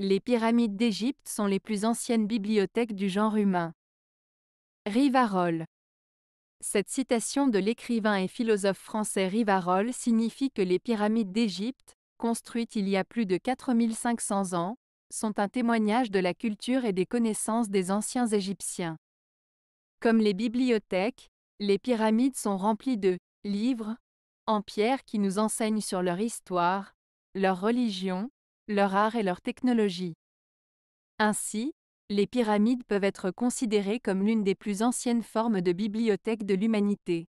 Les pyramides d'Égypte sont les plus anciennes bibliothèques du genre humain. Rivarol. Cette citation de l'écrivain et philosophe français Rivarol signifie que les pyramides d'Égypte, construites il y a plus de 4500 ans, sont un témoignage de la culture et des connaissances des anciens Égyptiens. Comme les bibliothèques, les pyramides sont remplies de livres en pierre qui nous enseignent sur leur histoire, leur religion, leur art et leur technologie. Ainsi, les pyramides peuvent être considérées comme l'une des plus anciennes formes de bibliothèque de l'humanité.